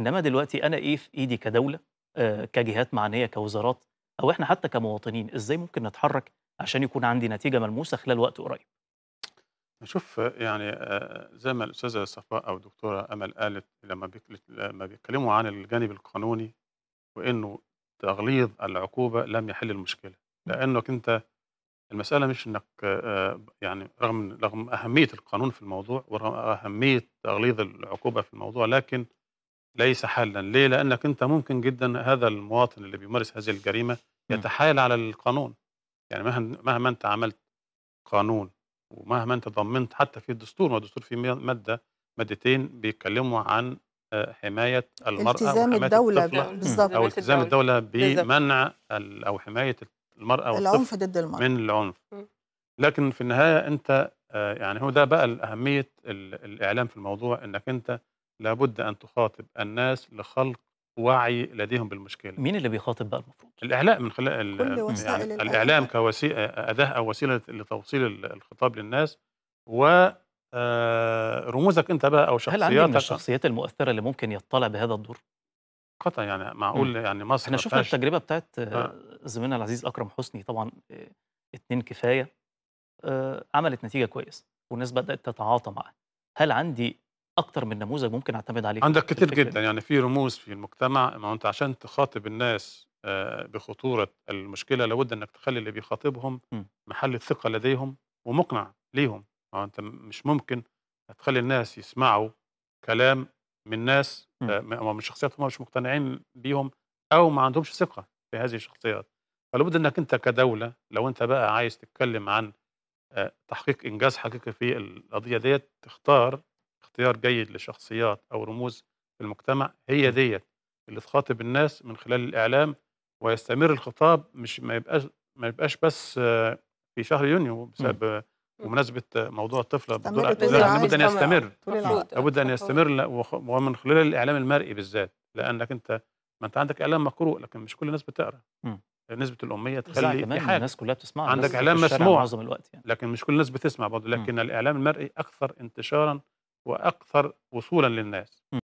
انما دلوقتي انا ايه في ايدي كدوله آه، كجهات معنيه كوزارات او احنا حتى كمواطنين ازاي ممكن نتحرك عشان يكون عندي نتيجه ملموسه خلال وقت قريب شوف يعني آه، زي ما الاستاذه صفاء او الدكتوره امل قالت لما لما بيتكلموا عن الجانب القانوني وانه تغليظ العقوبه لم يحل المشكله لانك انت المساله مش انك آه، يعني رغم رغم اهميه القانون في الموضوع ورغم اهميه تغليظ العقوبه في الموضوع لكن ليس حالا ليه لانك انت ممكن جدا هذا المواطن اللي بيمارس هذه الجريمه يتحايل على القانون يعني مهما انت عملت قانون ومهما انت ضمنت حتى في الدستور ما الدستور في ماده مادتين بيتكلموا عن آه، حمايه المراه التزام الدوله بالظبط او التزام الدوله بمنع او حمايه المراه والطفل العنف ضد المراه من العنف لكن في النهايه انت آه، يعني هو ده بقى اهميه الاعلام في الموضوع انك انت لابد أن تخاطب الناس لخلق وعي لديهم بالمشكلة مين اللي بيخاطب بقى المفروض؟ الإعلام من خلال يعني الإعلام كوسيلة أداة أو وسيلة لتوصيل الخطاب للناس و آه، رموزك أنت بقى أو شخصياتك هل عندي من الشخصيات المؤثرة اللي ممكن يطلع بهذا الدور؟ قطعا يعني معقول مم. يعني مصر احنا شفنا التجربة بتاعت آه، آه. زميلنا العزيز أكرم حسني طبعا اتنين كفاية عملت نتيجة كويسة والناس بدأت تتعاطى معاه هل عندي اكتر من نموذج ممكن اعتمد عليه عندك كتير جدا يعني في رموز في المجتمع ما انت عشان تخاطب الناس آه، بخطوره المشكله لابد انك تخلي اللي بيخاطبهم محل الثقه لديهم ومقنع ليهم ما انت مش ممكن تخلي الناس يسمعوا كلام من ناس آه، من شخصيات هم مش مقتنعين بيهم او ما عندهمش ثقه في هذه الشخصيات فلابد انك انت كدوله لو انت بقى عايز تتكلم عن آه، تحقيق انجاز حقيقي في القضيه ديت تختار اختيار جيد لشخصيات أو رموز في المجتمع هي ديت اللي تخاطب الناس من خلال الإعلام ويستمر الخطاب مش ما يبقاش ما يبقاش بس آه، في شهر يونيو بسبب آه، بمناسبه آه، موضوع الطفله بدور لابد ان يستمر لابد ان يستمر ومن خلال الاعلام المرئي بالذات لانك انت ما انت عندك اعلام مقروء لكن مش كل الناس بتقرا نسبه الاميه تخلي في حاجة. الناس كلها بتسمع عندك اعلام مسموع معظم الوقت يعني. لكن مش كل الناس بتسمع برضه لكن م. الاعلام المرئي اكثر انتشارا واكثر وصولا للناس